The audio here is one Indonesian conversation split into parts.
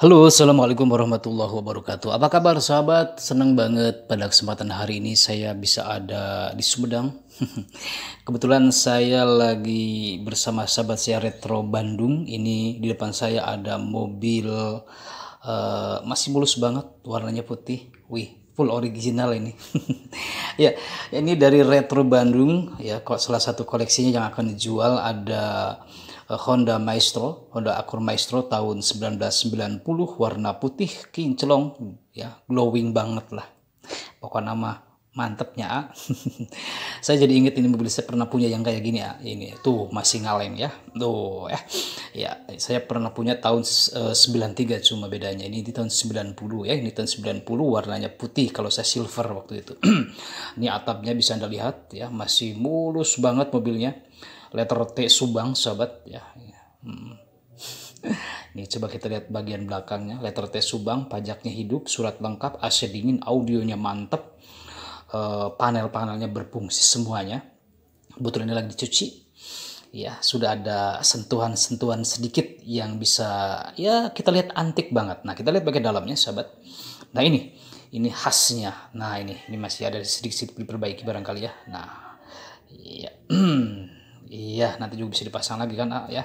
Halo, Assalamualaikum warahmatullahi wabarakatuh. Apa kabar sahabat? Senang banget pada kesempatan hari ini saya bisa ada di Sumedang. Kebetulan saya lagi bersama sahabat saya Retro Bandung. Ini di depan saya ada mobil uh, masih mulus banget, warnanya putih. Wih, full original ini. ya, ini dari Retro Bandung ya, kok salah satu koleksinya yang akan dijual ada Honda Maestro, Honda Accord Maestro tahun 1990 warna putih kinclong ya, glowing banget lah. Pokoknya nama mantepnya A. Ah. saya jadi inget ini mobil saya pernah punya yang kayak gini ya. Ini tuh masih ngaleng ya. Tuh ya. Ya, saya pernah punya tahun uh, eh, 93 cuma bedanya ini di tahun 90 ya. Ini tahun 90 warnanya putih kalau saya silver waktu itu. ini atapnya bisa Anda lihat ya, masih mulus banget mobilnya letter T Subang sahabat ya. ini ya. hmm. coba kita lihat bagian belakangnya letter T Subang pajaknya hidup surat lengkap AC dingin audionya mantep eh, panel-panelnya berfungsi semuanya Butuh ini lagi dicuci ya sudah ada sentuhan-sentuhan sedikit yang bisa ya kita lihat antik banget nah kita lihat bagian dalamnya sahabat nah ini ini khasnya nah ini ini masih ada sedikit-sedikit diperbaiki barangkali ya nah ya Iya, nanti juga bisa dipasang lagi kan ah, ya.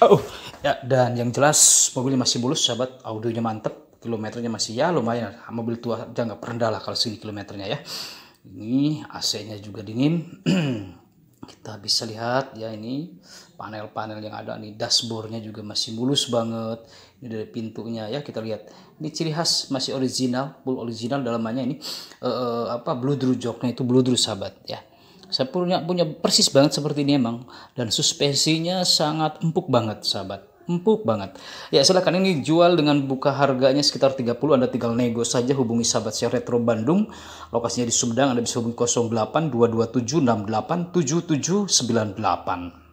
Oh, oh, ya dan yang jelas mobilnya masih mulus sahabat, audionya mantep, kilometernya masih ya lumayan. Mobil tua jangan perendah lah kalau segi kilometernya ya. Ini AC-nya juga dingin. Kita bisa lihat ya ini panel-panel yang ada nih dashboardnya juga masih mulus banget ini dari pintunya ya kita lihat ini ciri khas masih original full original dalamannya ini uh, apa blue drew joknya itu blue drew sahabat ya saya punya punya persis banget seperti ini emang dan suspensinya sangat empuk banget sahabat empuk banget. Ya silahkan ini jual dengan buka harganya sekitar 30 Anda tinggal nego saja hubungi sahabat saya Retro Bandung. Lokasinya di Sumedang Anda bisa hubungi 08 227 68 7798.